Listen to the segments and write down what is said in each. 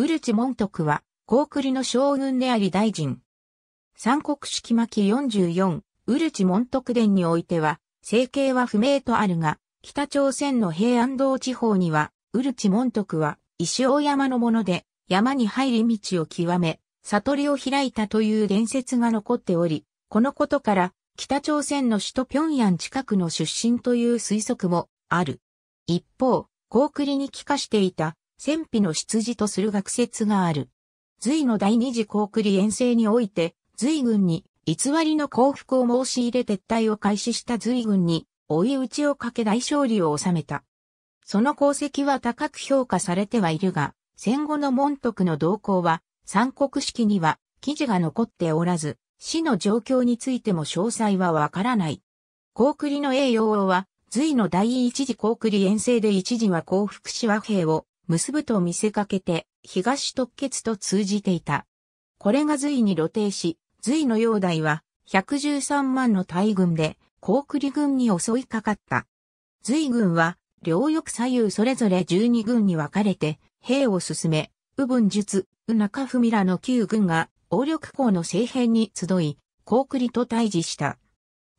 ウルチ門徳は、高リの将軍であり大臣。三国式巻44、ウルチ門徳伝においては、生計は不明とあるが、北朝鮮の平安道地方には、ウルチ門徳は、石尾山のもので、山に入り道を極め、悟りを開いたという伝説が残っており、このことから、北朝鮮の首都平壌近くの出身という推測もある。一方、高リに帰化していた戦費の出自とする学説がある。隋の第二次高句麗遠征において、隋軍に偽りの降伏を申し入れ撤退を開始した隋軍に追い打ちをかけ大勝利を収めた。その功績は高く評価されてはいるが、戦後の門徳の動向は、三国式には記事が残っておらず、死の状況についても詳細はわからない。高句麗の栄養王は、隋の第一次高句麗遠征で一時は降伏し和平を結ぶと見せかけて、東突結と通じていた。これが隋に露呈し、隋の煬帝は、113万の大軍で、高栗軍に襲いかかった。隋軍は、両翼左右それぞれ12軍に分かれて、兵を進め、右文術、右中文らの9軍が、王力校の政変に集い、高栗と対峙した。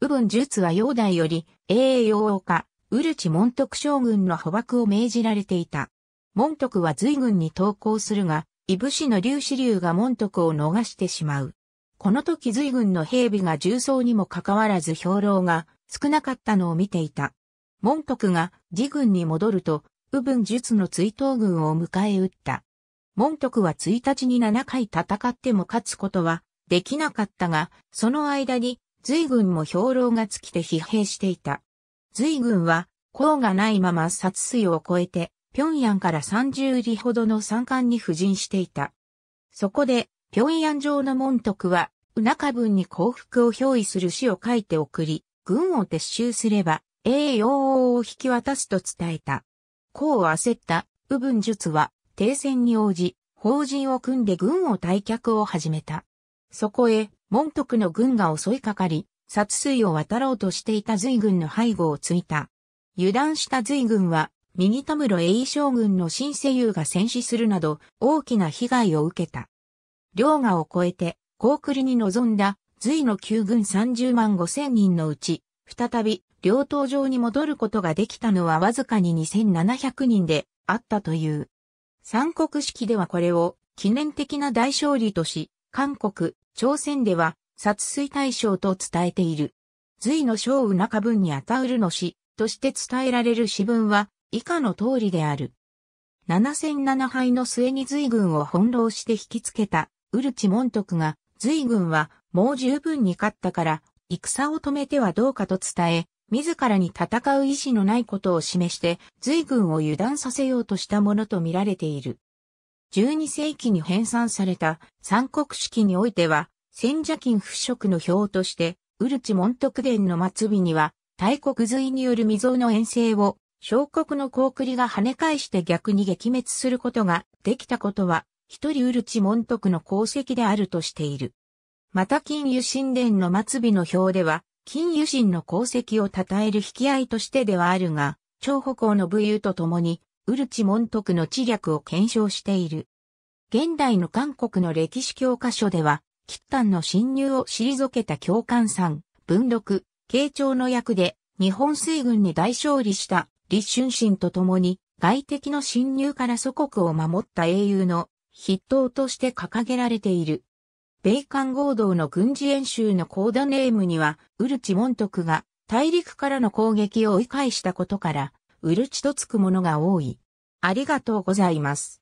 右文術は煬帝より、英英王家、ウルチ門徳将軍の捕獲を命じられていた。門徳は随軍に投降するが、イブ氏の劉子竜が門徳を逃してしまう。この時随軍の兵備が重装にもかかわらず兵糧が少なかったのを見ていた。門徳が自軍に戻ると、右分術の追悼軍を迎え撃った。門徳は1日に7回戦っても勝つことはできなかったが、その間に随軍も兵糧が尽きて疲弊していた。随軍は、功がないまま殺水を越えて、平壌から30里ほどの山間に布陣していた。そこで、平壌城の門徳は、うなか文に幸福を表意する詩を書いて送り、軍を撤収すれば、栄養を引き渡すと伝えた。功を焦った、右文術は、停戦に応じ、法人を組んで軍を退却を始めた。そこへ、門徳の軍が襲いかかり、殺水を渡ろうとしていた随軍の背後をついた。油断した随軍は、右田室栄将軍の新世友が戦死するなど大きな被害を受けた。両河を越えて、高栗に臨んだ隋の旧軍30万5千人のうち、再び両党上に戻ることができたのはわずかに2700人であったという。三国式ではこれを記念的な大勝利とし、韓国、朝鮮では殺水大将と伝えている。隋の将う中文にあたうるの詩として伝えられる詩文は以下の通りである。七戦七敗の末に随軍を翻弄して引きつけた、ウルチ門徳が、随軍はもう十分に勝ったから、戦を止めてはどうかと伝え、自らに戦う意志のないことを示して、随軍を油断させようとしたものと見られている。12世紀に編纂された三国式においては、戦者金不色の表として、ウルチ門徳伝の末尾には、大国随による未曾有の遠征を小国の高リが跳ね返して逆に撃滅することができたことは、一人ウルチ門徳の功績であるとしている。また金油神殿の末尾の表では、金油神の功績を称える引き合いとしてではあるが、長北欧の武勇とともに、ウルチ門徳の知略を検証している。現代の韓国の歴史教科書では、吉丹の侵入を退けた教官さん、文禄、慶長の役で、日本水軍に大勝利した李春心と共に外敵の侵入から祖国を守った英雄の筆頭として掲げられている。米韓合同の軍事演習のコードネームには、ウルチ・モン徳が大陸からの攻撃を追い返したことから、ウルチとつくものが多い。ありがとうございます。